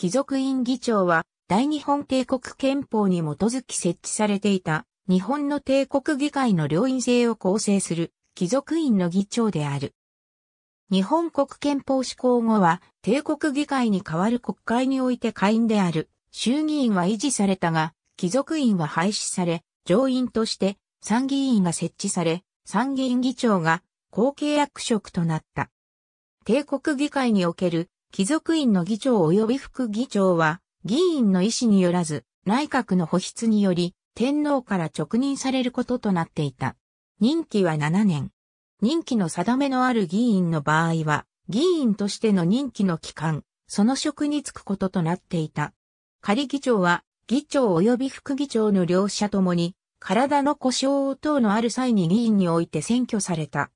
貴族院議長は、大日本帝国憲法に基づき設置されていた、日本の帝国議会の両院制を構成する、貴族院の議長である。日本国憲法施行後は、帝国議会に代わる国会において会員である、衆議院は維持されたが、貴族院は廃止され、上院として参議院が設置され、参議院議長が後継役職となった。帝国議会における貴族院の議長及び副議長は、議員の意思によらず、内閣の保筆により、天皇から直任されることとなっていた。任期は7年。任期の定めのある議員の場合は、議員としての任期の期間、その職に就くこととなっていた。仮議長は、議長及び副議長の両者ともに、体の故障等のある際に議員において選挙された。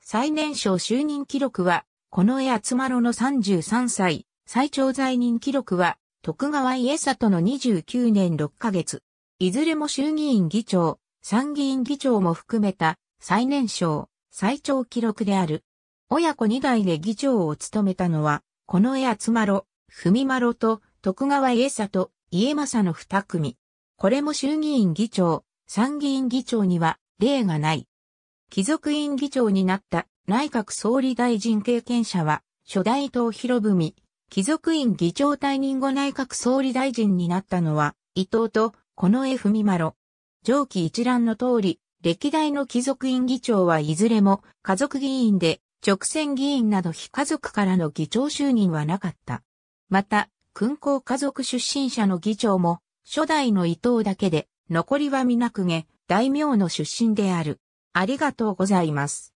最年少就任記録は、近衛厚丸の33歳、最長在任記録は、徳川家里の29年6ヶ月。いずれも衆議院議長、参議院議長も含めた最年少、最長記録である。親子2代で議長を務めたのは、近衛厚丸、文丸と徳川家里、家政の二組。これも衆議院議長、参議院議長には例がない。貴族院議長になった内閣総理大臣経験者は、初代党博文、貴族院議長退任後内閣総理大臣になったのは、伊藤と、この絵文丸。上記一覧の通り、歴代の貴族院議長はいずれも家族議員で、直選議員など非家族からの議長就任はなかった。また、勲功家族出身者の議長も、初代の伊藤だけで、残りは皆公家、大名の出身である。ありがとうございます。